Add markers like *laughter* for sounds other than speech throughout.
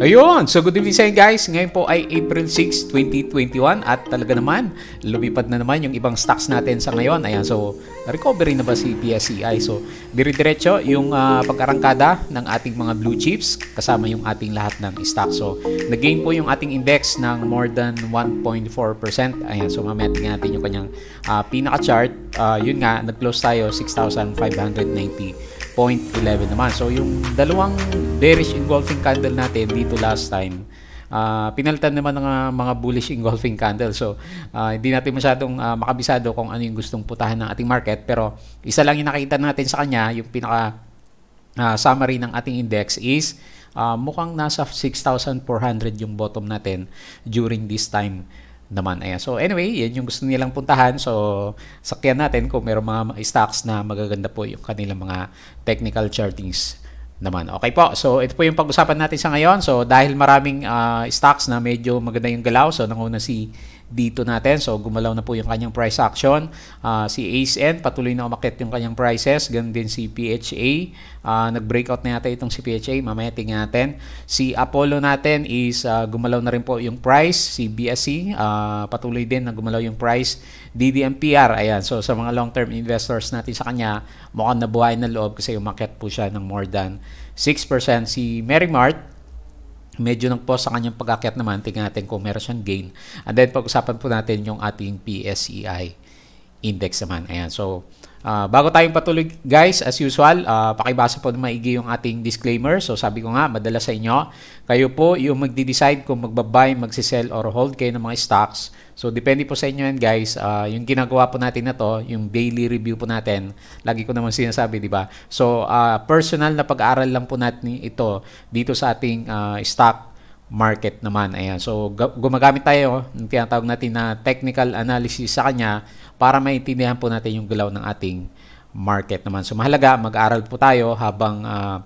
Ayun, so good evening sa inyo guys. Ngayon po ay April 6, 2021 at talaga naman lumipad na naman yung ibang stocks natin sa ngayon. Ayan, so recovery na ba si PSCI? E so dire-diretso yung uh, pag-arangkada ng ating mga blue chips kasama yung ating lahat ng stocks. So nag-gain po yung ating index ng more than 1.4%. Ayan, so mamaya tingnan natin yung kanyang uh, pinaka-chart. Uh, yun nga, nag-close tayo 6,590 0.11 naman. So yung dalawang bearish engulfing candle natin dito last time, uh, pinalitan naman ng uh, mga bullish engulfing candle. So uh, hindi natin masyadong uh, makabisado kung ano yung gustong putahan ng ating market. Pero isa lang yung nakita natin sa kanya, yung pinaka uh, summary ng ating index is uh, mukhang nasa 6,400 yung bottom natin during this time naman. Ayan. So anyway, yan yung gusto nilang puntahan. So sakyan natin kung meron mga stocks na magaganda po yung kanilang mga technical chartings naman. Okay po. So ito po yung pag-usapan natin sa ngayon. So dahil maraming uh, stocks na medyo maganda yung galaw. So nanguna si dito natin. So gumalaw na po yung kanyang price action. Uh, si ASN, patuloy na umakit yung kanyang prices. Ganun din si PHA. Uh, ah, nag-breakout na yata itong si PHA. Mamaya tingnan natin. Si Apollo natin is uh, gumalaw na rin po yung price. Si BSC, uh, patuloy din na gumalaw yung price. DDMPR, ayan. So sa mga long-term investors natin sa kanya, mukhang nabuhay na loob kasi umakit po siya ng more than 6%. Si Merrimart, medyo nang po sa kanyang pag-akyat naman, tingnan natin kung meron siyang gain. And then pag-usapan po natin yung ating PSEI index naman. Ayan. So, uh, bago tayong patuloy guys, as usual, uh, pakibasa po na maigi yung ating disclaimer. So, sabi ko nga, madala sa inyo, kayo po yung magde-decide kung magbabuy, magsisell or hold kayo ng mga stocks So, depende po sa inyo yan, guys. Uh, yung ginagawa po natin na to, yung daily review po natin, lagi ko naman sinasabi, di ba? So, uh, personal na pag-aaral lang po natin ito dito sa ating uh, stock market naman. Ayan. So, gumagamit tayo ng tinatawag natin na technical analysis sa kanya para maintindihan po natin yung galaw ng ating market naman. So, mahalaga mag-aral po tayo habang uh,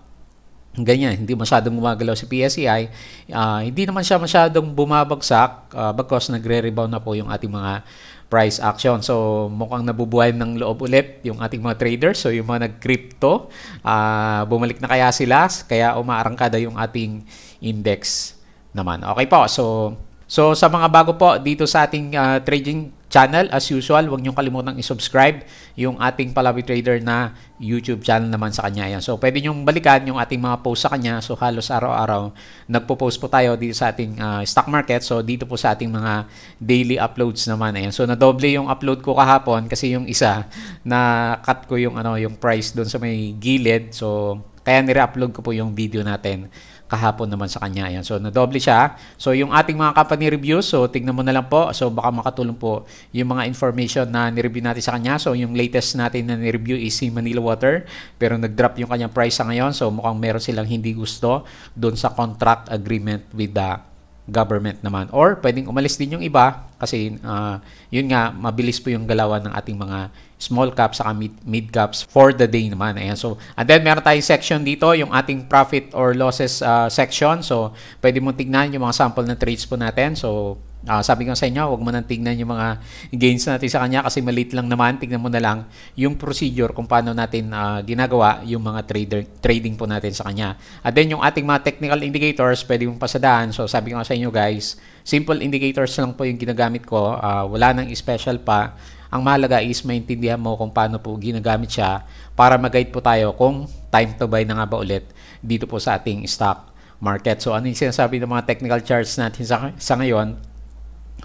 ganyan, hindi masyadong gumagalaw si PSEI, uh, ah, hindi naman siya masyadong bumabagsak uh, because nagre-rebound na po yung ating mga price action. So, mukhang nabubuhay ng loob ulit yung ating mga traders. So, yung mga nag-crypto, uh, bumalik na kaya sila, kaya umaarangkada yung ating index naman. Okay po, so So sa mga bago po dito sa ating uh, trading channel. As usual, huwag nyo i-subscribe yung ating Palawi Trader na YouTube channel naman sa kanya. Yan. So, pwede nyo balikan yung ating mga post sa kanya. So, halos araw-araw nagpo-post po tayo dito sa ating uh, stock market. So, dito po sa ating mga daily uploads naman. Ayan. So, nadoble yung upload ko kahapon kasi yung isa na cut ko yung, ano, yung price doon sa may gilid. So, kaya nire-upload ko po yung video natin kahapon naman sa kanya. Ayan. So, nadoble siya. So, yung ating mga company reviews, so, tingnan mo na lang po. So, baka makatulong po yung mga information na nireview natin sa kanya. So, yung latest natin na nireview is si Manila Water. Pero nag-drop yung kanyang price sa ngayon. So, mukhang meron silang hindi gusto doon sa contract agreement with the government naman. Or, pwedeng umalis din yung iba kasi uh, yun nga, mabilis po yung galawan ng ating mga small caps saka mid, mid caps for the day naman. Ayan. So, and then meron tayong section dito, yung ating profit or losses uh, section. So, pwede mong tignan yung mga sample ng trades po natin. So, Uh, sabi ko sa inyo, huwag mo nang tingnan yung mga gains natin sa kanya kasi maliit lang naman. Tingnan mo na lang yung procedure kung paano natin uh, ginagawa yung mga trader, trading po natin sa kanya. And then yung ating mga technical indicators, pwede mong pasadaan. So sabi ko sa inyo guys, simple indicators lang po yung ginagamit ko. Uh, wala nang special pa. Ang malaga is maintindihan mo kung paano po ginagamit siya para mag-guide po tayo kung time to buy na nga ba ulit dito po sa ating stock market. So ano yung sinasabi ng mga technical charts natin sa, sa ngayon?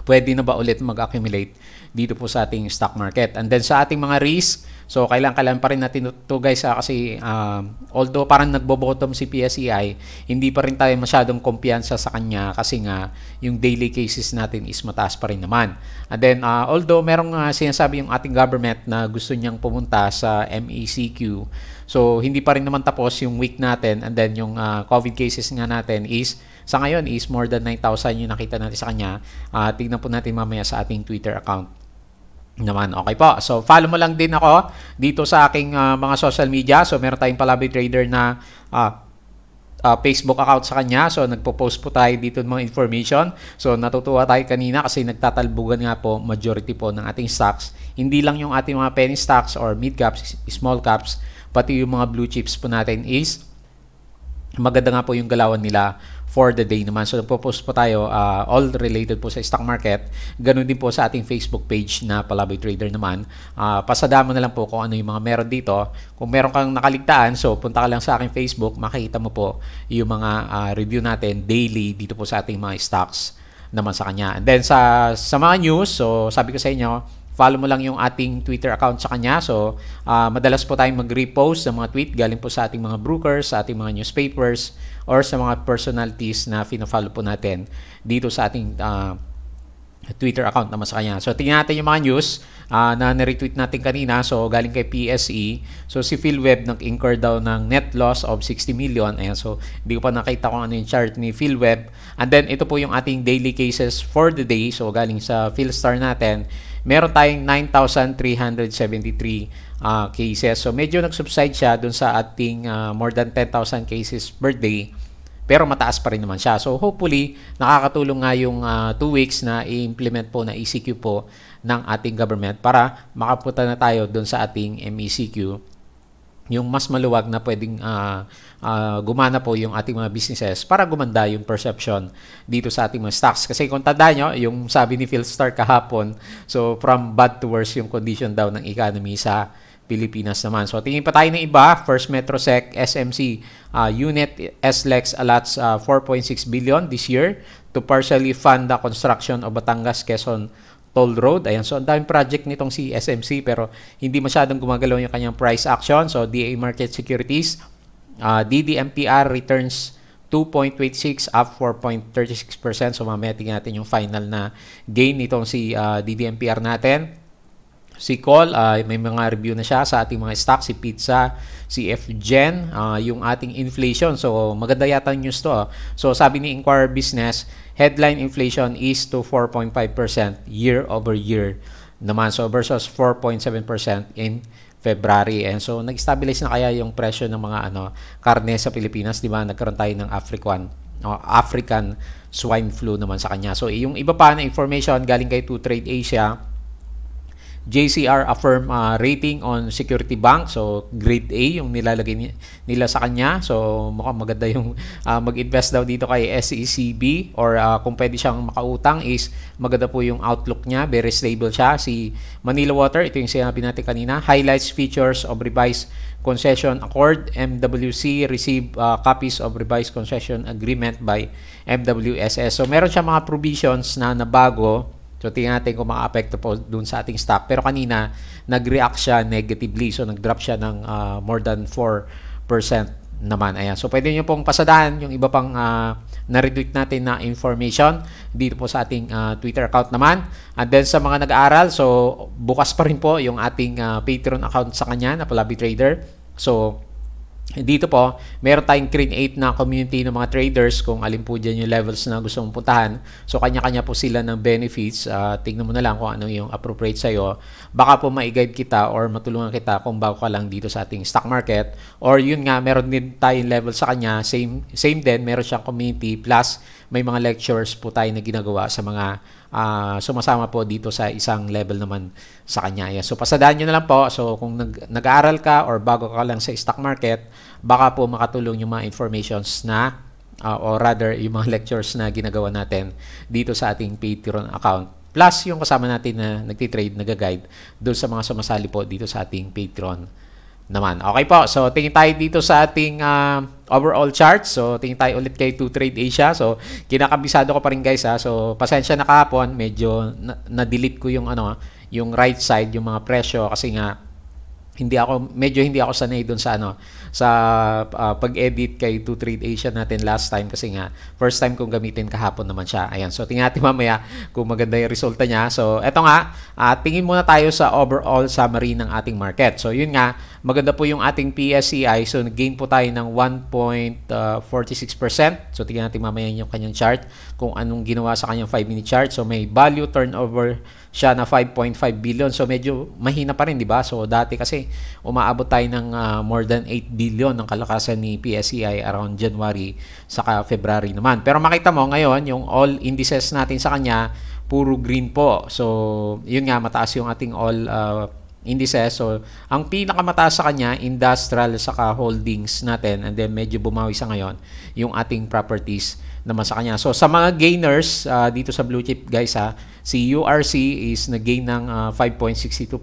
Pwede na ba ulit mag-accumulate dito po sa ating stock market? And then sa ating mga risk, So kailangan kailangan pa rin natin to guys ah, kasi uh, although parang nagbo-bottom si PSEI, hindi pa rin tayo masyadong kumpiyansa sa kanya kasi nga yung daily cases natin is mataas pa rin naman. And then uh, although merong uh, sinasabi yung ating government na gusto niyang pumunta sa MECQ. So hindi pa rin naman tapos yung week natin and then yung uh, COVID cases nga natin is sa ngayon is more than 9,000 yung nakita natin sa kanya. Uh, tignan po natin mamaya sa ating Twitter account naman. Okay po. So, follow mo lang din ako dito sa aking uh, mga social media. So, meron tayong Palabi Trader na uh, uh, Facebook account sa kanya. So, nagpo-post po tayo dito ng mga information. So, natutuwa tayo kanina kasi nagtatalbugan nga po majority po ng ating stocks. Hindi lang yung ating mga penny stocks or mid caps, small caps, pati yung mga blue chips po natin is maganda nga po yung galawan nila for the day naman. So nagpo-post po tayo uh, all related po sa stock market. Ganun din po sa ating Facebook page na Palaboy Trader naman. Uh, pasadama na lang po kung ano yung mga meron dito. Kung meron kang nakaligtaan, so punta ka lang sa aking Facebook, makikita mo po yung mga uh, review natin daily dito po sa ating mga stocks naman sa kanya. And then sa sa mga news, so sabi ko sa inyo, follow mo lang yung ating Twitter account sa kanya. So, uh, madalas po tayong mag-repost ng mga tweet galing po sa ating mga brokers, sa ating mga newspapers, or sa mga personalities na fina-follow po natin dito sa ating uh, Twitter account naman sa kanya. So, tingnan natin yung mga news uh, na na-retweet natin kanina. So, galing kay PSE. So, si Phil Webb nag-incur daw ng net loss of 60 million. Ayan, so, hindi ko pa nakita kung ano yung chart ni Phil Webb. And then, ito po yung ating daily cases for the day. So, galing sa PhilStar natin. Meron tayong 9,373 uh, cases. So medyo nag-subside siya dun sa ating uh, more than 10,000 cases per day pero mataas pa rin naman siya. So hopefully, nakakatulong nga yung 2 uh, ah, weeks na i-implement po na ECQ po ng ating government para makapunta na tayo doon sa ating MECQ yung mas maluwag na pwedeng uh, uh, gumana po yung ating mga businesses para gumanda yung perception dito sa ating mga stocks. Kasi kung tanda nyo, yung sabi ni Phil Star kahapon, so from bad to worse yung condition daw ng economy sa Pilipinas naman. So tingin pa tayo ng iba, First Metrosec, SMC uh, unit, SLEX allots uh, 4.6 billion this year to partially fund the construction of Batangas Quezon Toll Road. Ayan, so ang daming project nitong si SMC pero hindi masyadong gumagalaw yung kanyang price action. So DA Market Securities, uh, DDMPR returns 2.86 up 4.36%. So mamaya tingnan natin yung final na gain nitong si uh, DDMPR natin si Col, uh, ah, may mga review na siya sa ating mga stock, si Pizza, si FGen, uh, ah, yung ating inflation. So, maganda yata news to. Uh. So, sabi ni Inquirer Business, headline inflation is to 4.5% year over year naman. So, versus 4.7% in February. And so, nag-stabilize na kaya yung presyo ng mga ano, karne sa Pilipinas. Di ba? Nagkaroon tayo ng African uh, African swine flu naman sa kanya. So, yung iba pa na information galing kay 2 Trade Asia, JCR affirm uh, rating on security bank. So grade A yung nilalagay nila sa kanya. So mukhang maganda yung *laughs* uh, mag-invest daw dito kay SECB or uh, kung pwede siyang makautang is maganda po yung outlook niya. Very stable siya. Si Manila Water, ito yung sinabi natin kanina. Highlights features of revised concession accord MWC receive uh, copies of revised concession agreement by MWSS. So meron siya mga provisions na nabago So tingnan natin kung makaapekto po dun sa ating stock. Pero kanina, nag-react siya negatively. So nag-drop siya ng uh, more than 4% naman. Ayan. So pwede nyo pong pasadaan yung iba pang uh, na-retweet natin na information dito po sa ating uh, Twitter account naman. And then sa mga nag-aaral, so bukas pa rin po yung ating uh, Patreon account sa kanya na Palabi Trader. So dito po, meron tayong create na community ng mga traders kung alin po dyan yung levels na gusto mong puntahan. So, kanya-kanya po sila ng benefits. Uh, ah, tignan mo na lang kung ano yung appropriate sa'yo. Baka po ma-guide kita or matulungan kita kung bago ka lang dito sa ating stock market. Or yun nga, meron din tayong level sa kanya. Same, same din, meron siyang community. Plus, may mga lectures po tayo na ginagawa sa mga uh, sumasama po dito sa isang level naman sa kanya. Yeah. So pasadaan nyo na lang po. So kung nag- nag-aaral ka or bago ka lang sa stock market, baka po makatulong yung mga informations na uh, or rather yung mga *laughs* lectures na ginagawa natin dito sa ating Patreon account. Plus yung kasama natin na nagtitrade, nag-guide doon sa mga sumasali po dito sa ating Patreon naman. Okay po, so tingin tayo dito sa ating uh, overall chart. So tingin tayo ulit kay 2 Trade Asia. So kinakabisado ko pa rin guys ha. Ah. So pasensya na kahapon, medyo na-delete ko yung ano, ah, yung right side, yung mga presyo kasi nga hindi ako medyo hindi ako sanay doon sa ano sa uh, pag-edit kay 2 Trade Asia natin last time kasi nga first time kong gamitin kahapon naman siya. Ayan. So tingnan natin mamaya kung maganda yung resulta niya. So eto nga, uh, tingin muna tayo sa overall summary ng ating market. So yun nga, maganda po yung ating PSCI. E so nag-gain po tayo ng 1.46%. Ah, so tingnan natin mamaya yung kanyang chart kung anong ginawa sa kanyang 5-minute chart. So may value turnover siya na 5.5 billion. So medyo mahina pa rin, di ba? So dati kasi umaabot tayo ng uh, more than 8 billion billion ng kalakasan ni PSEI around January saka February naman. Pero makita mo ngayon, yung all indices natin sa kanya, puro green po. So, yun nga, mataas yung ating all uh, indices. So, ang pinakamataas sa kanya, industrial saka holdings natin. And then, medyo bumawi sa ngayon yung ating properties naman sa kanya. So sa mga gainers uh, dito sa blue chip guys ha, ah, si URC is nag-gain ng uh, ah, 5.62%.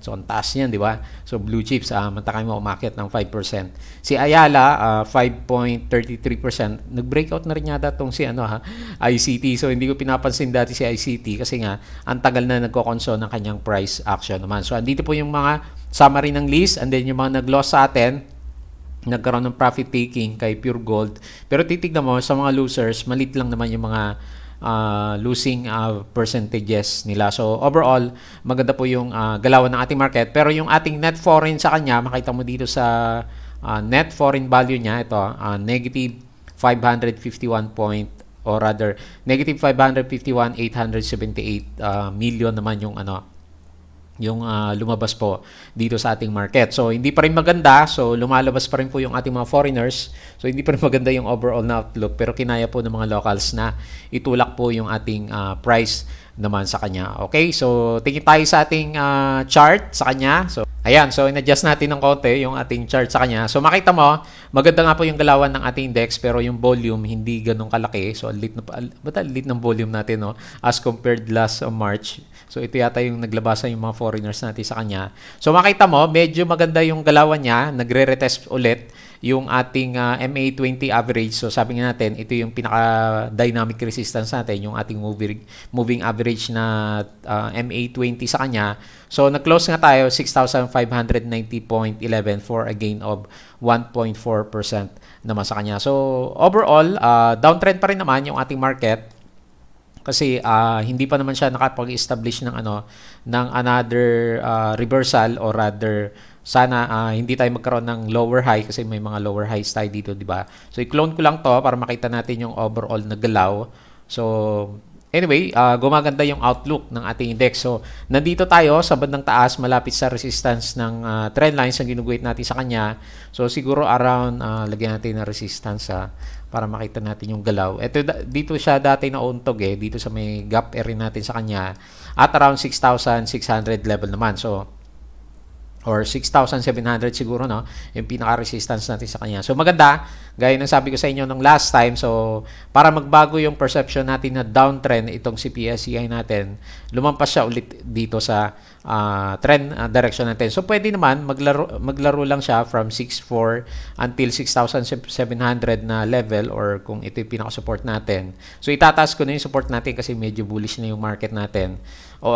So ang taas niyan, di ba? So blue chips, uh, mantakay mo umakyat ng 5%. Si Ayala, uh, 5.33%. Nag-breakout na rin yata tong si ano ha, ICT. So hindi ko pinapansin dati si ICT kasi nga ang tagal na nagko-conso ng kanyang price action naman. So andito po yung mga summary ng list and then yung mga nag-loss sa atin nagkaroon ng profit taking kay Pure Gold. Pero titignan mo, sa mga losers, malit lang naman yung mga uh, losing uh, percentages nila. So overall, maganda po yung uh, galawan ng ating market. Pero yung ating net foreign sa kanya, makita mo dito sa uh, net foreign value niya, ito, uh, negative 551 point or rather negative 551,878 uh, million naman yung ano yung uh, lumabas po dito sa ating market. So hindi pa rin maganda, so lumalabas pa rin po yung ating mga foreigners. So hindi pa rin maganda yung overall na outlook pero kinaya po ng mga locals na itulak po yung ating uh, price naman sa kanya. Okay? So tingin tayo sa ating uh, chart sa kanya. So Ayan, so in-adjust natin ng konti yung ating chart sa kanya. So makita mo, maganda nga po yung galawan ng ating index pero yung volume hindi ganun kalaki. So alit na, ba't alit ng volume natin no? as compared last uh, March. So ito yata yung naglabasa yung mga foreigners natin sa kanya. So makita mo, medyo maganda yung galawan niya. Nagre-retest ulit yung ating uh, ah, MA20 average. So sabi nga natin, ito yung pinaka-dynamic resistance natin, yung ating moving, moving average na uh, ah, MA20 sa kanya. So nag-close nga tayo 6,590.11 for a gain of 1.4% naman sa kanya. So overall, uh, downtrend pa rin naman yung ating market kasi uh, hindi pa naman siya nakapag-establish ng ano ng another uh, reversal or rather sana uh, hindi tayo magkaroon ng lower high kasi may mga lower highs tayo dito, di ba? So i-clone ko lang to para makita natin yung overall na galaw. So Anyway, uh, gumaganda yung outlook ng ating index. So, nandito tayo sa bandang taas, malapit sa resistance ng uh, trend lines na ginuguhit natin sa kanya. So, siguro around, uh, lagyan natin ng resistance uh, para makita natin yung galaw. Ito, dito siya dati na untog eh, dito sa may gap area natin sa kanya. At around 6,600 level naman. So, or 6,700 siguro no yung pinaka resistance natin sa kanya so maganda gaya ng sabi ko sa inyo nung last time so para magbago yung perception natin na downtrend itong CPSCI natin lumampas siya ulit dito sa uh, trend uh, direction natin so pwede naman maglaro maglaro lang siya from 6,4 until 6,700 na level or kung ito yung pinaka support natin so itataas ko na yung support natin kasi medyo bullish na yung market natin o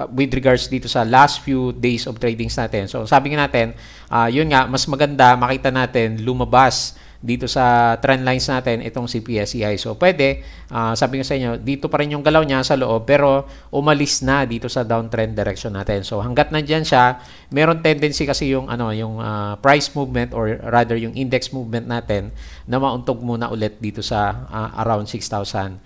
uh, with regards dito sa last few days of tradings natin. So sabi nga natin, uh, yun nga, mas maganda makita natin lumabas dito sa trend lines natin itong CPSEI. E so pwede, uh, sabi ko sa inyo, dito pa rin yung galaw niya sa loob pero umalis na dito sa downtrend direction natin. So hanggat nandiyan siya, meron tendency kasi yung ano, yung uh, price movement or rather yung index movement natin na mauntog muna ulit dito sa uh, around 6,700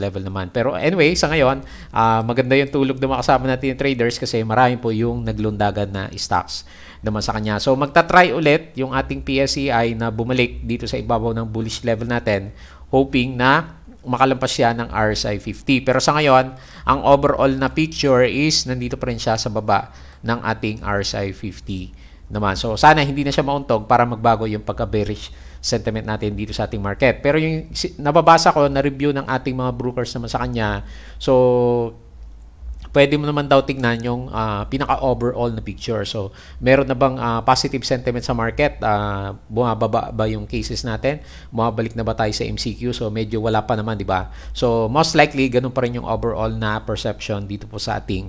level naman. Pero anyway, sa ngayon, uh, maganda yung tulog ng mga kasama natin yung traders kasi marami po yung naglundagan na stocks naman sa kanya. So magta-try ulit yung ating PSEI na bumalik dito sa ibabaw ng bullish level natin hoping na makalampas siya ng RSI 50. Pero sa ngayon, ang overall na picture is nandito pa rin siya sa baba ng ating RSI 50 naman. So sana hindi na siya mauntog para magbago yung pagka-bearish sentiment natin dito sa ating market. Pero yung nababasa ko na review ng ating mga brokers naman sa kanya, so pwede mo naman daw tingnan yung uh, pinaka-overall na picture. So, meron na bang uh, positive sentiment sa market? Uh, bumababa ba yung cases natin? Bumabalik na ba tayo sa MCQ? So, medyo wala pa naman, di ba? So, most likely, ganun pa rin yung overall na perception dito po sa ating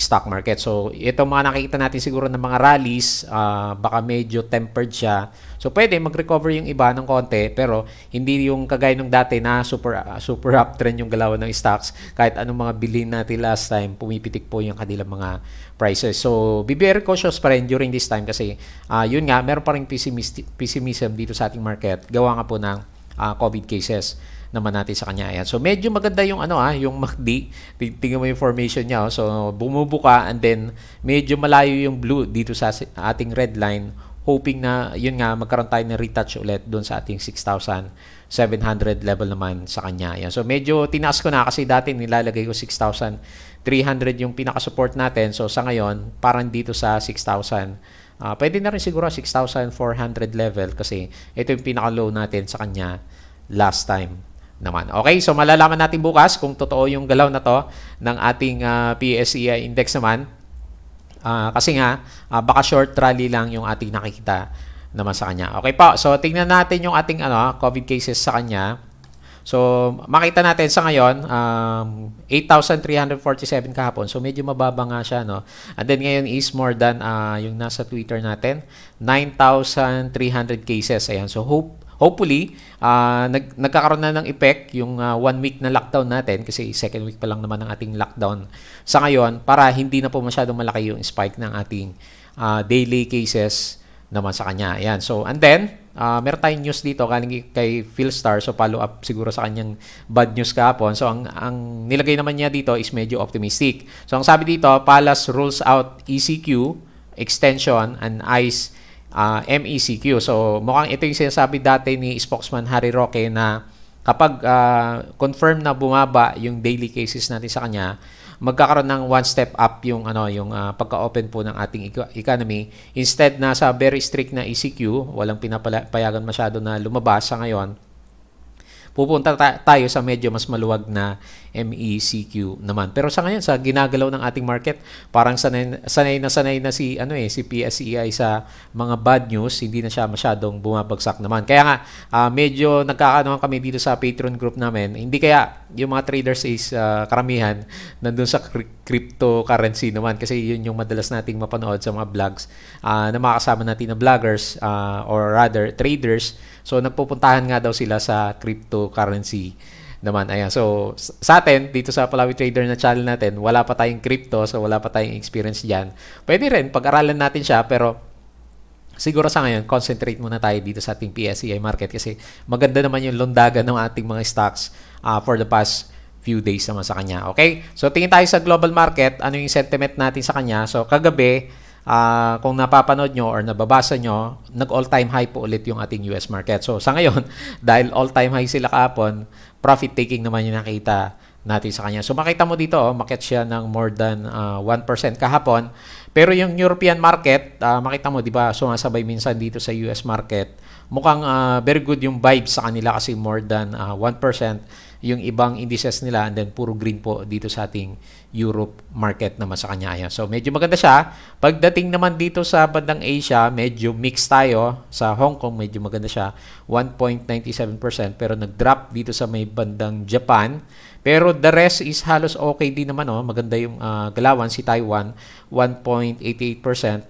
stock market. So, ito mga nakikita natin siguro ng mga rallies, uh, baka medyo tempered siya. So, pwede mag-recover yung iba ng konti, pero hindi yung kagaya ng dati na super, uh, super uptrend yung galaw ng stocks. Kahit anong mga bilhin natin last time, pumipitik po yung kanilang mga prices. So, be very cautious pa rin during this time kasi uh, yun nga, meron pa rin pessimism dito sa ating market. Gawa nga po ng uh, COVID cases naman natin sa kanya. Ayan. So medyo maganda yung ano ah, yung MACD. Tingnan mo yung formation niya. Oh. So bumubuka and then medyo malayo yung blue dito sa ating red line hoping na yun nga magkaroon tayo ng retouch ulit doon sa ating 6,700 level naman sa kanya. Ayan. So medyo tinaas ko na kasi dati nilalagay ko 6,300 yung pinaka-support natin. So sa ngayon, parang dito sa 6,000. Uh, ah, pwede na rin siguro 6,400 level kasi ito yung pinaka-low natin sa kanya last time naman. Okay, so malalaman natin bukas kung totoo yung galaw na to ng ating uh, ah, PSEI index naman. Uh, kasi nga, uh, baka short rally lang yung ating nakikita naman sa kanya. Okay po, so tingnan natin yung ating ano, COVID cases sa kanya. So, makita natin sa ngayon, um, 8,347 kahapon. So, medyo mababa nga siya, no? And then ngayon is more than uh, yung nasa Twitter natin, 9,300 cases. Ayan, so hope hopefully, uh, nag, nagkakaroon na ng effect yung uh, one week na lockdown natin kasi second week pa lang naman ng ating lockdown sa ngayon para hindi na po masyadong malaki yung spike ng ating uh, daily cases naman sa kanya. Ayan. So, and then, uh, meron tayong news dito galing kay Philstar. So, follow up siguro sa kanyang bad news kahapon. So, ang, ang nilagay naman niya dito is medyo optimistic. So, ang sabi dito, Palace rules out ECQ, extension, and ICE uh, ah, MECQ. So mukhang ito yung sinasabi dati ni spokesman Harry Roque na kapag uh, confirm na bumaba yung daily cases natin sa kanya, magkakaroon ng one step up yung ano yung uh, pagka-open po ng ating economy instead na sa very strict na ECQ walang pinapayagan masyado na lumabas sa ngayon pupunta ta- tayo sa medyo mas maluwag na MECQ naman. Pero sa ngayon, sa ginagalaw ng ating market, parang sanay, sanay na sanay na si, ano eh, si PSEI sa mga bad news, hindi na siya masyadong bumabagsak naman. Kaya nga, uh, medyo nagkakaano kami dito sa Patreon group namin. Hindi kaya yung mga traders is uh, karamihan nandun sa cryptocurrency naman kasi yun yung madalas nating mapanood sa mga vlogs uh, na makakasama natin na vloggers uh, or rather traders. So nagpupuntahan nga daw sila sa cryptocurrency naman. Ayan. So, sa atin, dito sa Palawi Trader na channel natin, wala pa tayong crypto, so wala pa tayong experience dyan. Pwede rin, pag-aralan natin siya, pero siguro sa ngayon, concentrate muna tayo dito sa ating PSEI market kasi maganda naman yung lundagan ng ating mga stocks uh, for the past few days naman sa kanya. Okay? So, tingin tayo sa global market, ano yung sentiment natin sa kanya. So, kagabi, uh, kung napapanood nyo or nababasa nyo, nag-all-time high po ulit yung ating US market. So sa ngayon, *laughs* dahil all-time high sila kahapon, profit-taking naman yung nakita natin sa kanya. So makita mo dito, oh, market siya ng more than uh, ah, 1% kahapon. Pero yung European market, uh, makita mo, di ba, sumasabay minsan dito sa US market. Mukhang uh, very good yung vibes sa kanila kasi more than uh, 1% yung ibang indices nila and then puro green po dito sa ating Europe market naman sa kanya ayan. So medyo maganda siya. Pagdating naman dito sa bandang Asia, medyo mixed tayo. Sa Hong Kong medyo maganda siya, 1.97% pero nag-drop dito sa may bandang Japan. Pero the rest is halos okay din naman oh. Maganda yung uh, galawan si Taiwan, 1.88%,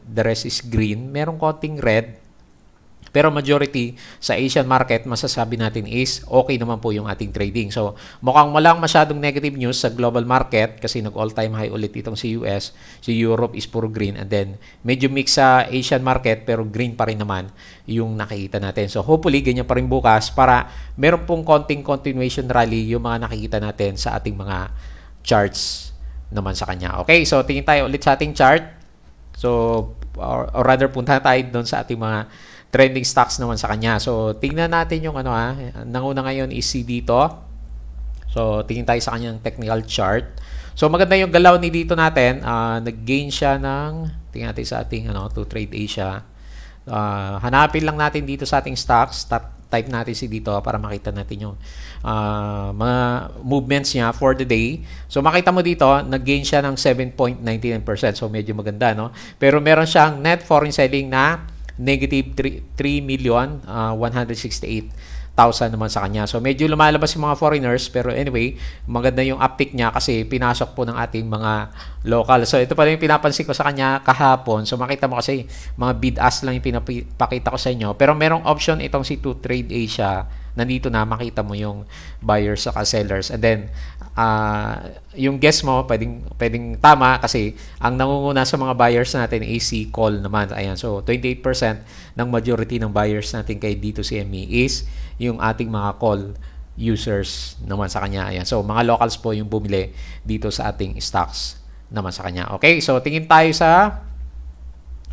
the rest is green. Merong konting red pero majority sa Asian market, masasabi natin is okay naman po yung ating trading. So mukhang walang masyadong negative news sa global market kasi nag all-time high ulit itong si US. Si Europe is puro green and then medyo mix sa Asian market pero green pa rin naman yung nakikita natin. So hopefully ganyan pa rin bukas para meron pong konting continuation rally yung mga nakikita natin sa ating mga charts naman sa kanya. Okay, so tingin tayo ulit sa ating chart. So, or, or rather, punta tayo doon sa ating mga trending stocks naman sa kanya. So, tingnan natin yung ano ha. Ah. Nanguna ngayon is si dito. So, tingin tayo sa kanyang technical chart. So, maganda yung galaw ni dito natin. Uh, Nag-gain siya ng, tingnan natin sa ating ano, to trade Asia. Uh, hanapin lang natin dito sa ating stocks. Tap, type natin si dito para makita natin yung uh, mga movements niya for the day. So, makita mo dito, nag-gain siya ng 7.99%. So, medyo maganda, no? Pero meron siyang net foreign selling na negative 3, 3 million uh, ah, 168,000 naman sa kanya. So medyo lumalabas yung mga foreigners pero anyway, maganda yung uptick niya kasi pinasok po ng ating mga local. So ito pala yung pinapansin ko sa kanya kahapon. So makita mo kasi mga bid ask lang yung pinapakita ko sa inyo. Pero merong option itong si 2 Trade Asia nandito na makita mo yung buyers sa sellers and then uh, yung guess mo pwedeng pwedeng tama kasi ang nangunguna sa mga buyers natin AC call naman. Ayan. So 28% ng majority ng buyers natin kay dito 2 ME is yung ating mga call users naman sa kanya. Ayan. So mga locals po yung bumili dito sa ating stocks naman sa kanya. Okay? So tingin tayo sa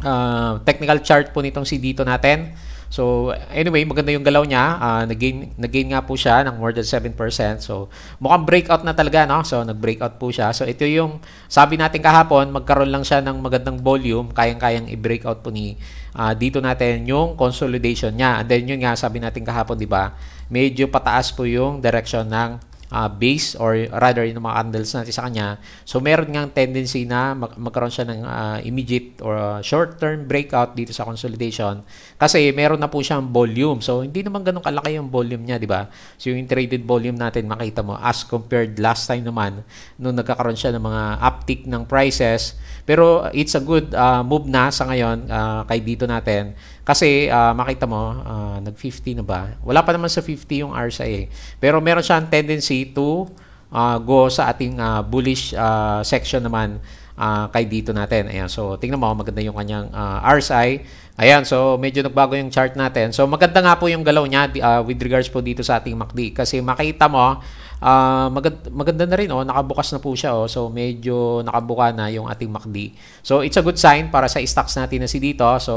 uh, technical chart po nitong si dito natin. So anyway, maganda yung galaw niya. Uh, nag-gain, nag-gain nga po siya ng more than 7%. So mukhang breakout na talaga. No? So nag-breakout po siya. So ito yung sabi natin kahapon, magkaroon lang siya ng magandang volume. Kayang-kayang i-breakout po ni uh, dito natin yung consolidation niya. And then yun nga sabi natin kahapon, di ba? Medyo pataas po yung direction ng uh, base or rather yung mga candles natin sa kanya. So meron ngang tendency na mag- magkaroon siya ng uh, immediate or uh, short-term breakout dito sa consolidation kasi meron na po siyang volume. So hindi naman ganun kalaki yung volume niya, di ba? So yung traded volume natin makita mo as compared last time naman nung nagkakaroon siya ng mga uptick ng prices. Pero it's a good uh, move na sa ngayon uh, kay dito natin kasi uh, makita mo, uh, ah, nag-50 na ba? Wala pa naman sa 50 yung RSI eh. Pero meron siyang tendency to uh, go sa ating uh, bullish uh, section naman uh, kay dito natin. Ayan, so tingnan mo, maganda yung kanyang uh, RSI. Ayan, so medyo nagbago yung chart natin. So maganda nga po yung galaw niya uh, with regards po dito sa ating MACD. Kasi makita mo, Uh, ah, maganda, maganda na rin, oh, nakabukas na po siya. Oh, so medyo nakabuka na yung ating MACD. So it's a good sign para sa stocks natin na si dito. Oh. So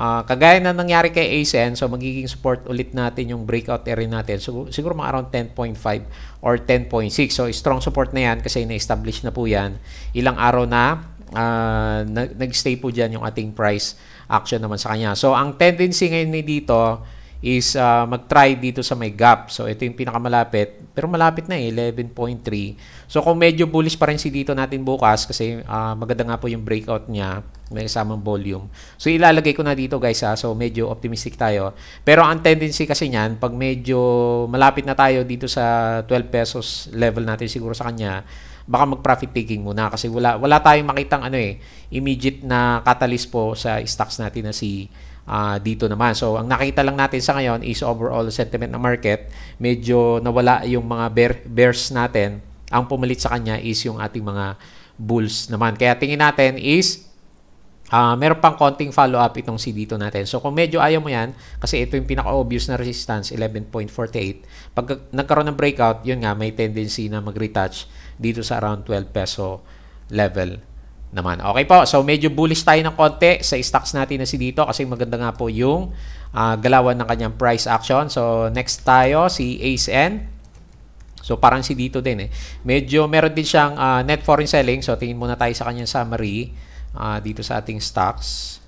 uh, kagaya na nangyari kay ASEN, so magiging support ulit natin yung breakout area natin. So siguro mga around 10.5 or 10.6. So strong support na yan kasi na-establish na po yan. Ilang araw na uh, nag-stay po dyan yung ating price action naman sa kanya. So ang tendency ngayon ni dito is uh, mag-try dito sa may gap. So ito yung pinakamalapit pero malapit na eh, 11.3. So kung medyo bullish pa rin si dito natin bukas kasi uh, maganda nga po yung breakout niya, may kasamang volume. So ilalagay ko na dito guys ha, ah. so medyo optimistic tayo. Pero ang tendency kasi niyan, pag medyo malapit na tayo dito sa 12 pesos level natin siguro sa kanya, baka mag-profit taking muna kasi wala wala tayong makitang ano eh immediate na catalyst po sa stocks natin na si uh, dito naman. So ang nakita lang natin sa ngayon is overall sentiment ng market, medyo nawala yung mga bear, bears natin. Ang pumalit sa kanya is yung ating mga bulls naman. Kaya tingin natin is Uh, meron pang konting follow-up itong si dito natin. So, kung medyo ayaw mo yan, kasi ito yung pinaka-obvious na resistance, 11.48. Pag nagkaroon ng breakout, yun nga, may tendency na mag-retouch dito sa around 12 peso level naman. Okay po, so medyo bullish tayo ng konti sa stocks natin na si dito kasi maganda nga po yung uh, galawan ng kanyang price action. So next tayo si ASN. So parang si dito din eh. Medyo meron din siyang uh, net foreign selling. So tingin muna tayo sa kanyang summary uh, dito sa ating stocks.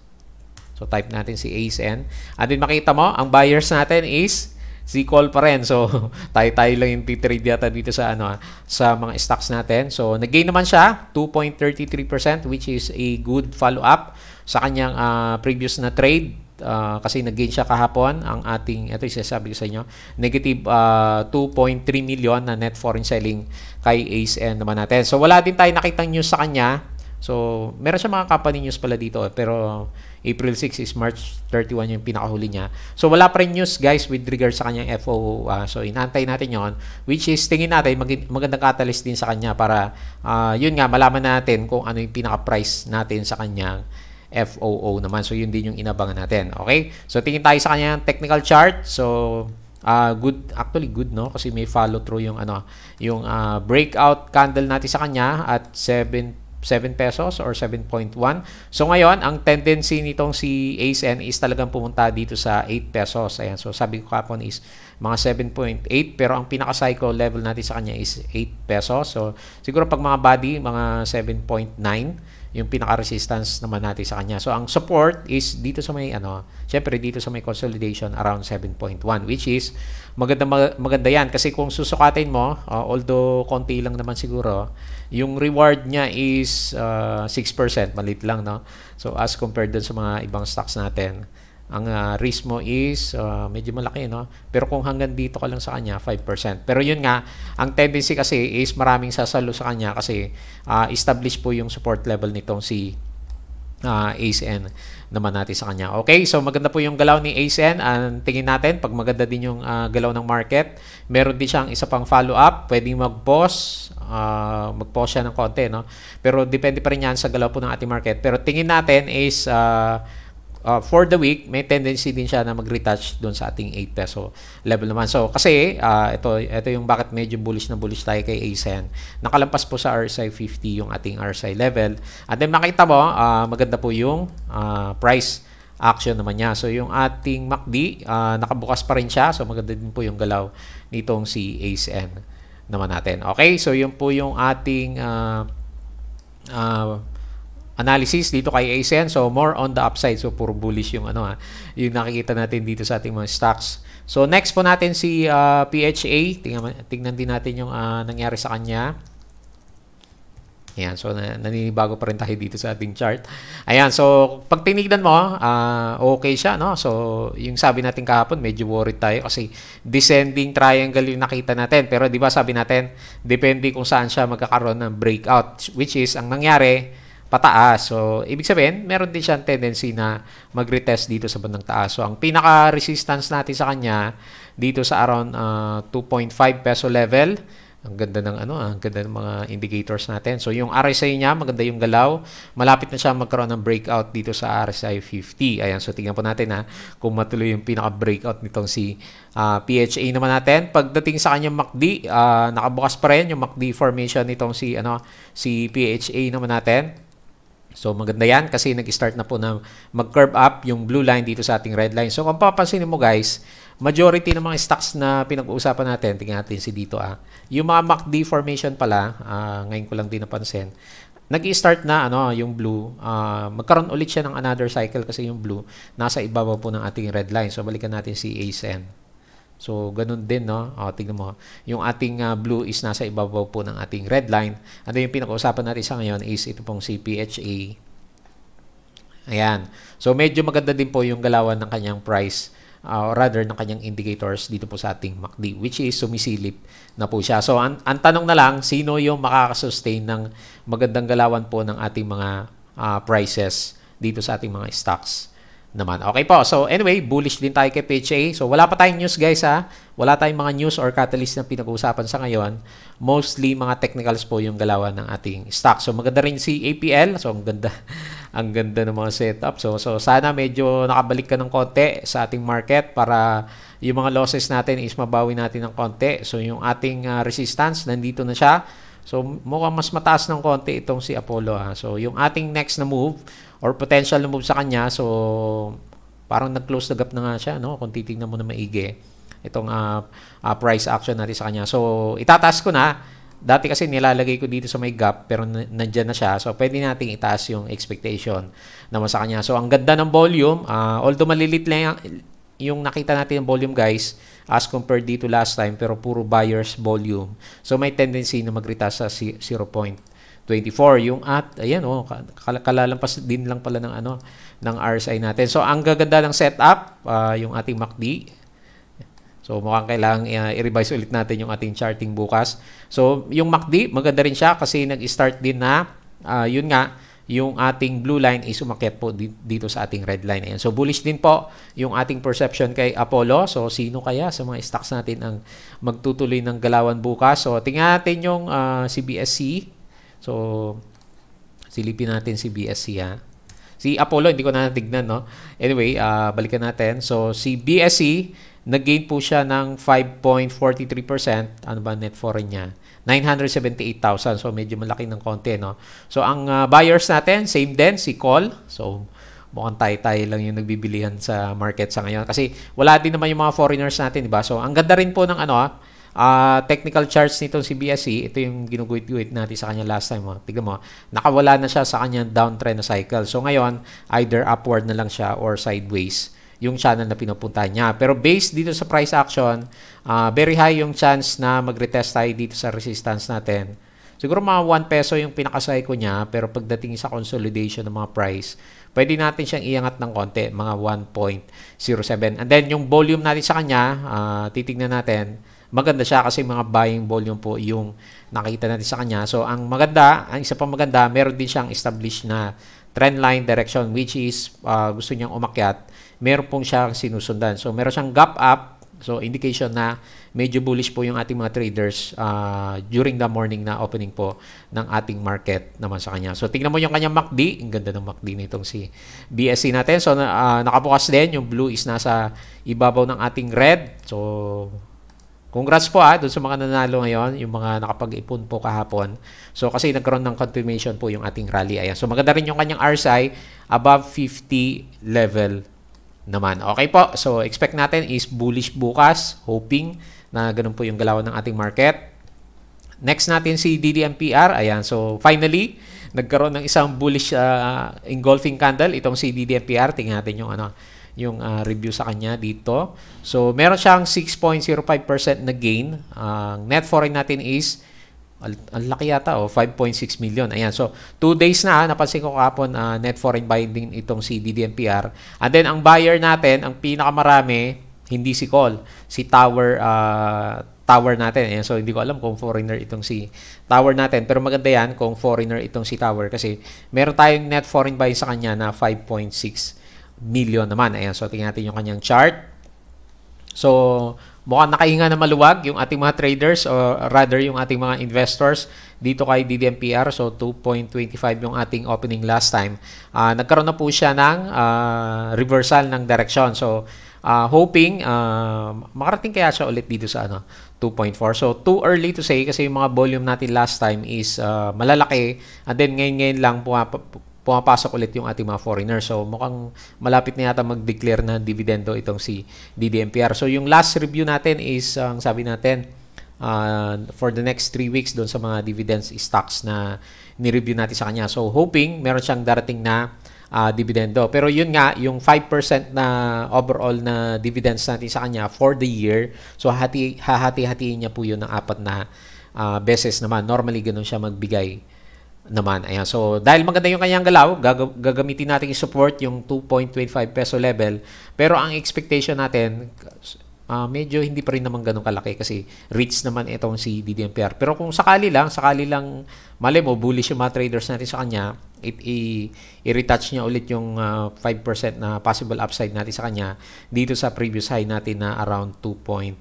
So type natin si ASN. At din makita mo, ang buyers natin is Sequel pa rin. So, *laughs* tayo-tayo lang yung titrade yata dito sa, ano, ah, sa mga stocks natin. So, nag-gain naman siya, 2.33% which is a good follow-up sa kanyang uh, previous na trade. Uh, kasi nag-gain siya kahapon ang ating, ito yung sasabi ko sa inyo, negative uh, 2.3 million na net foreign selling kay ASN naman natin. So, wala din tayo nakitang news sa kanya. So, meron siya mga company news pala dito. Eh. Pero, April 6 is March 31 yung pinakahuli niya. So wala pa rin news guys with regard sa kanyang FO. Uh, ah, so inaantay natin yon which is tingin natin mag magandang catalyst din sa kanya para uh, yun nga malaman natin kung ano yung pinaka-price natin sa kanyang FOO naman. So yun din yung inabangan natin. Okay? So tingin tayo sa kanyang technical chart. So uh, good actually good no kasi may follow through yung ano yung uh, breakout candle natin sa kanya at 7 7 pesos or 7.1. So ngayon, ang tendency nitong si ASN is talagang pumunta dito sa 8 pesos. Ayan, so sabi ko kapon is mga 7.8 pero ang pinaka-cycle level natin sa kanya is 8 pesos. So siguro pag mga body, mga 7.9 yung pinaka-resistance naman natin sa kanya. So, ang support is dito sa may, ano, syempre dito sa may consolidation around 7.1, which is, maganda, maganda yan. Kasi kung susukatin mo, uh, although konti lang naman siguro, yung reward niya is uh, ah, 6%, malit lang, no? So, as compared dun sa mga ibang stocks natin, ang uh, risk mo is uh, medyo malaki no pero kung hanggang dito ka lang sa kanya 5% pero yun nga ang tendency kasi is maraming sasalo sa kanya kasi uh, established po yung support level nitong si uh, Ace naman natin sa kanya. Okay, so maganda po yung galaw ni ASN Ang tingin natin, pag maganda din yung uh, galaw ng market, meron din siyang isa pang follow-up. Pwedeng mag-pause, uh, mag-pause siya ng konti. No? Pero depende pa rin yan sa galaw po ng ating market. Pero tingin natin is... Uh, uh, for the week, may tendency din siya na mag-retouch doon sa ating 8 peso level naman. So, kasi uh, ito, ito yung bakit medyo bullish na bullish tayo kay ASEAN. Nakalampas po sa RSI 50 yung ating RSI level. At then makita mo, uh, maganda po yung uh, price action naman niya. So, yung ating MACD, uh, nakabukas pa rin siya. So, maganda din po yung galaw nitong si ASEAN naman natin. Okay? So, yun po yung ating uh, uh, analysis dito kay ASEAN. So, more on the upside. So, puro bullish yung ano ha, ah, yung nakikita natin dito sa ating mga stocks. So, next po natin si uh, ah, PHA. Tingnan, tingnan din natin yung uh, nangyari sa kanya. Ayan, so na, naninibago pa rin tayo dito sa ating chart. Ayan, so pag tinignan mo, uh, okay siya, no? So, yung sabi natin kahapon, medyo worried tayo kasi descending triangle yung nakita natin. Pero 'di ba sabi natin, depende kung saan siya magkakaroon ng breakout, which is ang nangyari, pataas. So, ibig sabihin, meron din siyang tendency na mag-retest dito sa bandang taas. So, ang pinaka-resistance natin sa kanya dito sa around uh, ah, 2.5 peso level. Ang ganda ng ano, ang ganda ng mga indicators natin. So, yung RSI niya, maganda yung galaw. Malapit na siya magkaroon ng breakout dito sa RSI 50. Ayan, so tingnan po natin ha, kung matuloy yung pinaka-breakout nitong si uh, ah, PHA naman natin. Pagdating sa kanyang MACD, uh, ah, nakabukas pa rin yung MACD formation nitong si ano, si PHA naman natin. So maganda yan kasi nag-start na po na mag-curve up yung blue line dito sa ating red line. So kung papansin mo guys, majority ng mga stocks na pinag-uusapan natin, tingnan natin si dito ah. Yung mga MACD formation pala, ah, ngayon ko lang din napansin, nag-start na ano yung blue Ah, magkaroon ulit siya ng another cycle kasi yung blue nasa ibaba po ng ating red line so balikan natin si ASN So, ganun din, no? O, ah, tignan mo. Yung ating uh, blue is nasa ibabaw po ng ating red line. Ano yung pinag-uusapan natin sa ngayon is ito pong CPHA. Ayan. So, medyo maganda din po yung galawan ng kanyang price uh, or rather ng kanyang indicators dito po sa ating MACD which is sumisilip na po siya. So, ang, ang tanong na lang, sino yung makakasustain ng magandang galawan po ng ating mga uh, prices dito sa ating mga stocks? naman. Okay po. So anyway, bullish din tayo kay PHA. So wala pa tayong news guys ha. Wala tayong mga news or catalyst na pinag-uusapan sa ngayon. Mostly mga technicals po yung galawan ng ating stock. So maganda rin si APL. So ang ganda *laughs* ang ganda ng mga setup. So so sana medyo nakabalik ka ng konti sa ating market para yung mga losses natin is mabawi natin ng konti. So yung ating uh, resistance nandito na siya. So mukhang mas mataas ng konti itong si Apollo ha. So yung ating next na move or potential na move sa kanya, so parang nag-close the gap na nga siya no kung titingnan mo na maigi itong uh, uh, price action natin sa kanya. So itataas ko na. Dati kasi nilalagay ko dito sa may gap pero nandiyan na siya. So pwede nating itaas yung expectation naman sa kanya. So ang ganda ng volume, uh, although malilit lang yung nakita natin yung volume guys as compared dito last time pero puro buyer's volume. So may tendency na magrita sa 0.24 yung at ayan oh kalalampas din lang pala ng ano ng RSI natin. So ang gaganda ng setup uh, yung ating MACD So mukhang kailangan uh, ah, i-revise ulit natin yung ating charting bukas. So yung MACD maganda rin siya kasi nag-start din na uh, yun nga yung ating blue line is umakyat po dito sa ating red line. Ayan. So bullish din po yung ating perception kay Apollo. So sino kaya sa mga stocks natin ang magtutuloy ng galawan bukas? So tingnan natin yung uh, ah, CBSC. So silipin natin si BSC ha. Si Apollo hindi ko na natignan no. Anyway, uh, balikan natin. So si BSC nag-gain po siya ng 5.43%. Ano ba net foreign niya? 978,000. So medyo malaki ng konti, no? So ang uh, buyers natin, same din, si call. So mukhang tayo-tayo lang yung nagbibilihan sa market sa ngayon. Kasi wala din naman yung mga foreigners natin, di ba? So ang ganda rin po ng ano, uh, technical charts nitong si BSE, ito yung ginuguit-guit natin sa kanya last time. Oh. Tignan mo, nakawala na siya sa kanyang downtrend na cycle. So ngayon, either upward na lang siya or sideways yung channel na pinupuntahan niya. Pero based dito sa price action, uh, very high yung chance na mag-retest tayo dito sa resistance natin. Siguro mga 1 peso yung pinaka-psycho niya, pero pagdating sa consolidation ng mga price, pwede natin siyang iangat ng konti, mga 1.07. And then yung volume natin sa kanya, uh, titignan natin, maganda siya kasi mga buying volume po yung nakita natin sa kanya. So ang maganda, ang isa pang maganda, meron din siyang established na trend line direction which is uh, gusto niyang umakyat meron pong siyang sinusundan. So, meron siyang gap up. So, indication na medyo bullish po yung ating mga traders uh, during the morning na opening po ng ating market naman sa kanya. So, tingnan mo yung kanyang MACD. Ang ganda ng MACD nitong si BSC natin. So, uh, nakabukas din. Yung blue is nasa ibabaw ng ating red. So, congrats po ah, doon sa mga nanalo ngayon, yung mga nakapag-ipon po kahapon. So, kasi nagkaroon ng confirmation po yung ating rally. Ayan. So, maganda rin yung kanyang RSI above 50 level naman. Okay po, so expect natin is bullish bukas, hoping na ganun po yung galaw ng ating market. Next natin si DDMPR. Ayan, so finally, nagkaroon ng isang bullish uh, engulfing candle itong si DDMPR. Tingnan natin yung ano yung uh, review sa kanya dito. So, meron siyang 6.05% na gain. Ang uh, net foreign natin is ang laki yata, oh, 5.6 million. Ayan, so 2 days na, ah, napansin ko kapon uh, ah, net foreign binding itong si DDNPR. And then ang buyer natin, ang pinakamarami, hindi si call, si tower uh, tower natin. Ayan, so hindi ko alam kung foreigner itong si tower natin. Pero maganda yan kung foreigner itong si tower kasi meron tayong net foreign buy sa kanya na 5.6 million naman. Ayan, so tingnan natin yung kanyang chart. So, mukhang nakahinga na maluwag yung ating mga traders or rather yung ating mga investors dito kay DDMPR. So 2.25 yung ating opening last time. Uh, nagkaroon na po siya ng uh, reversal ng direction. So uh, hoping uh, makarating kaya siya ulit dito sa ano 2.4. So too early to say kasi yung mga volume natin last time is uh, malalaki and then ngayon-ngayon lang pumapasok ulit yung ating mga foreigner. So mukhang malapit na yata mag-declare na dividendo itong si DDMPR. So yung last review natin is, uh, ang uh, sabi natin, uh, for the next 3 weeks doon sa mga dividends stocks na ni-review natin sa kanya. So hoping meron siyang darating na uh, dividendo. Pero yun nga, yung 5% na overall na dividends natin sa kanya for the year, so hahati-hatiin niya po yun ng apat na uh, beses naman. Normally, ganun siya magbigay naman. Ayan. So, dahil maganda yung kanyang galaw, gag- gagamitin natin i-support yung 2.25 peso level. Pero ang expectation natin, uh, medyo hindi pa rin naman ganun kalaki kasi rich naman itong si DDMPR. Pero kung sakali lang, sakali lang, mali mo, bullish yung mga traders natin sa kanya, it, i, i-retouch niya ulit yung uh, ah, 5% na possible upside natin sa kanya dito sa previous high natin na around 2.4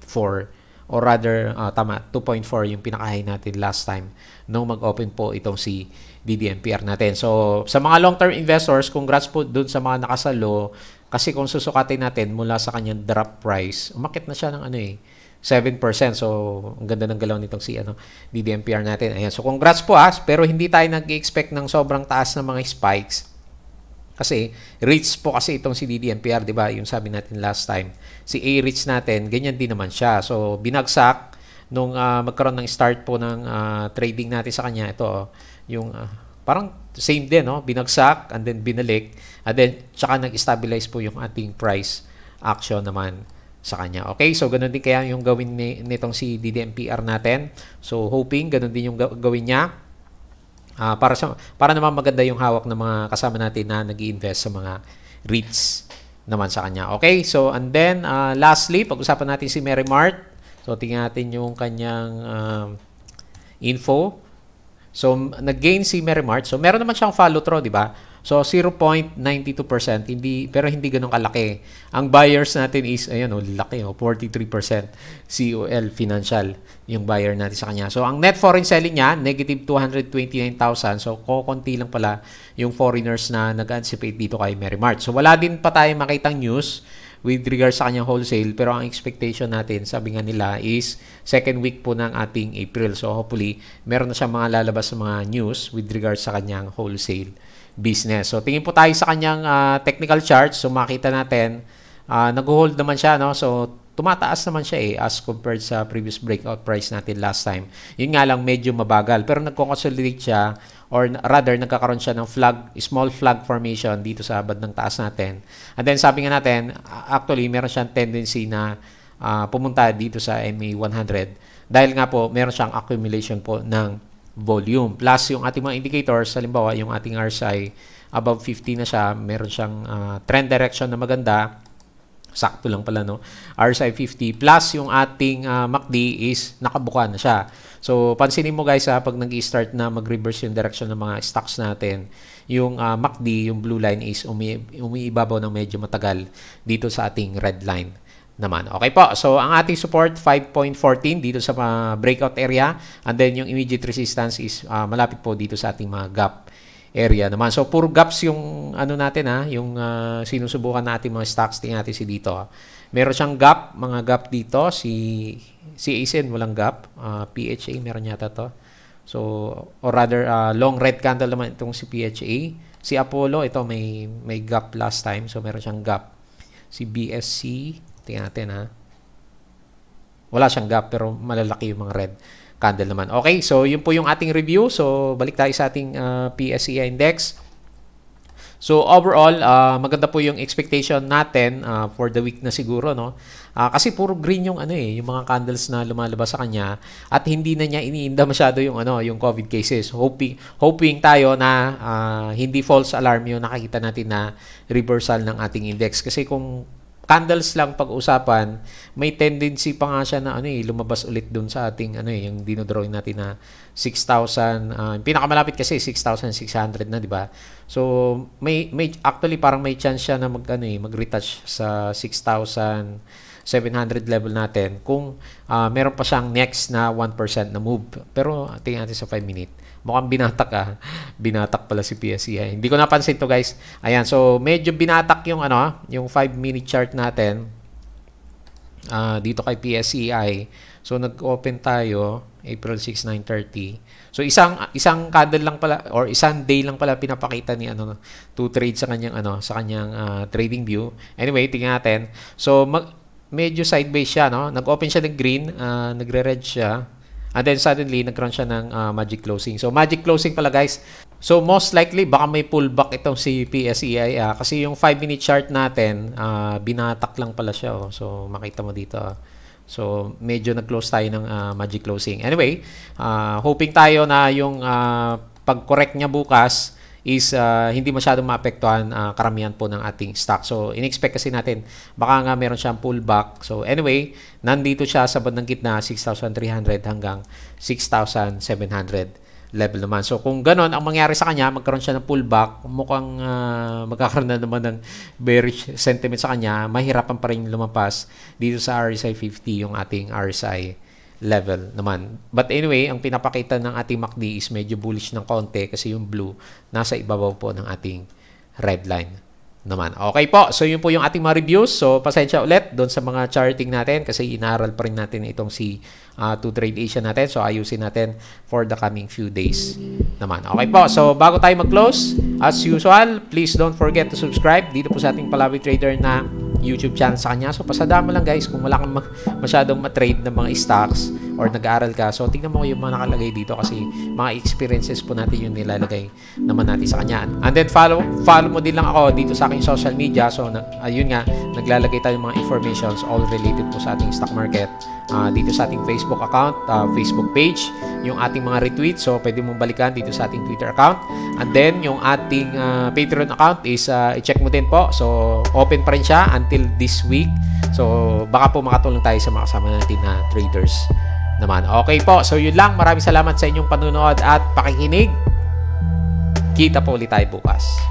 or rather uh, tama 2.4 yung pinakahay natin last time nung mag-open po itong si BBMPR natin. So sa mga long-term investors, congrats po dun sa mga nakasalo kasi kung susukatin natin mula sa kanyang drop price, umakit na siya ng ano eh 7%. So, ang ganda ng galaw nitong si ano, BBMPR natin. Ayan. So, congrats po ah. Pero hindi tayo nag-expect ng sobrang taas ng mga spikes kasi rates po kasi itong si DDNPR, 'di ba? Yung sabi natin last time, si A rates natin, ganyan din naman siya. So binagsak nung uh, magkaroon ng start po ng uh, trading natin sa kanya ito oh, yung uh, parang same din no oh. binagsak and then binalik and then saka nag-stabilize po yung ating price action naman sa kanya. Okay, so ganun din kaya yung gawin ni, nitong si DDMPR natin. So hoping ganun din yung gawin niya. Uh, para, sa, para naman maganda yung hawak ng mga kasama natin na nag iinvest sa mga REITs naman sa kanya. Okay, so and then uh, lastly, pag-usapan natin si Mary Mart. So tingnan natin yung kanyang uh, info. So nag-gain si Mary Mart. So meron naman siyang follow through, di ba? So 0.92%, hindi pero hindi ganoon kalaki. Ang buyers natin is ayan oh, laki oh, 43% COL Financial yung buyer natin sa kanya. So ang net foreign selling niya negative 229,000. So kokonti lang pala yung foreigners na nag-anticipate dito kay Merrymart. So wala din pa tayong makitang news with regards sa kanyang wholesale pero ang expectation natin sabi nga nila is second week po ng ating April so hopefully meron na siyang mga lalabas sa mga news with regards sa kanyang wholesale business. So tingin po tayo sa kanyang uh, technical chart. So makita natin uh, nag-hold naman siya no. So tumataas naman siya eh as compared sa previous breakout price natin last time. Yun nga lang medyo mabagal pero nagko-consolidate siya or rather nagkakaroon siya ng flag, small flag formation dito sa abad ng taas natin. And then sabi nga natin, actually meron siyang tendency na uh, pumunta dito sa MA100 dahil nga po meron siyang accumulation po ng volume. Plus yung ating mga indicators, halimbawa yung ating RSI above 50 na siya, meron siyang uh, trend direction na maganda. Sakto lang pala no. RSI 50 plus yung ating uh, ah, MACD is nakabuka na siya. So pansinin mo guys ha, pag nag-start i na mag-reverse yung direction ng mga stocks natin, yung uh, ah, MACD, yung blue line is umi umiibabaw ng medyo matagal dito sa ating red line naman. Okay po, so ang ating support 5.14 dito sa uh, breakout area and then yung immediate resistance is uh, malapit po dito sa ating mga gap area naman. So puro gaps yung ano natin ha, ah, yung uh, sinusubukan natin mga stocks tingnan natin si dito. Ha. Meron siyang gap, mga gap dito si si ASIN walang gap, uh, PHA meron yata to. So or rather uh, long red candle naman itong si PHA. Si Apollo ito may may gap last time so meron siyang gap. Si BSC Tingnan natin ha. Wala siyang gap pero malalaki yung mga red candle naman. Okay, so yun po yung ating review. So balik tayo sa ating uh, ah, PSEI index. So overall, uh, maganda po yung expectation natin uh, for the week na siguro no. Uh, kasi puro green yung ano eh, yung mga candles na lumalabas sa kanya at hindi na niya iniinda masyado yung ano, yung COVID cases. Hoping hoping tayo na uh, hindi false alarm yung nakikita natin na reversal ng ating index kasi kung candles lang pag-usapan, may tendency pa nga siya na ano eh, lumabas ulit doon sa ating ano eh, yung dinodrawing natin na 6,000, uh, ah, pinakamalapit kasi 6,600 na, di ba? So, may, may, actually parang may chance siya na mag, ano eh, mag-retouch sa 6,000, 700 level natin kung uh, meron pa siyang next na 1% na move. Pero tingnan natin sa 5 minute. Mukhang binatak ah. *laughs* Binatak pala si PSE. Eh. Ah. Hindi ko napansin to guys. Ayan, so medyo binatak yung ano, ah, yung 5 minute chart natin. Uh, dito kay PSEI. So nag-open tayo April 6, 9:30. So isang isang candle lang pala or isang day lang pala pinapakita ni ano to trade sa kanyang ano sa kanyang uh, trading view. Anyway, tingnan natin. So mag medyo sideways siya, no? Nag-open siya ng green, uh, nagre-red siya. And then suddenly, nagkaroon siya ng uh, magic closing. So, magic closing pala guys. So, most likely, baka may pullback itong si PSEIA. Ah, kasi yung 5-minute chart natin, uh, binatak lang pala siya. Oh. So, makita mo dito. Uh. So, medyo nag-close tayo ng uh, magic closing. Anyway, uh, hoping tayo na yung uh, pag-correct niya bukas, is uh, hindi masyadong maapektuhan uh, karamihan po ng ating stock. So, inexpect kasi natin baka nga meron siyang pullback. So, anyway, nandito siya sa bandang gitna 6,300 hanggang 6,700 level naman. So, kung ganun ang mangyari sa kanya, magkaroon siya ng pullback, mukhang uh, magkakaroon na naman ng bearish sentiment sa kanya, mahirapan pa rin lumampas dito sa RSI 50 yung ating RSI level naman. But anyway, ang pinapakita ng ating MACD is medyo bullish ng konti kasi yung blue nasa ibabaw po ng ating red line naman. Okay po, so yun po yung ating mga reviews. So pasensya ulit doon sa mga charting natin kasi inaral pa rin natin itong si uh, ah, to Trade Asia natin. So ayusin natin for the coming few days naman. Okay po, so bago tayo mag-close, as usual, please don't forget to subscribe dito po sa ating Palawi Trader na YouTube channel sa kanya. So, pasadaan mo lang guys kung wala kang ma- masyadong matrade ng mga stocks or nag-aaral ka. So, tingnan mo yung mga nakalagay dito kasi mga experiences po natin yung nilalagay naman natin sa kanya. And then, follow, follow mo din lang ako dito sa aking social media. So, na, ayun nga, naglalagay tayo ng mga informations all related po sa ating stock market uh, dito sa ating Facebook account, uh, Facebook page, yung ating mga retweet. So, pwede mong balikan dito sa ating Twitter account. And then, yung ating uh, Patreon account is uh, i-check mo din po. So, open pa rin siya until this week. So, baka po makatulong tayo sa mga kasama natin na traders naman. Okay po. So, yun lang. Maraming salamat sa inyong panunood at pakikinig. Kita po ulit tayo bukas.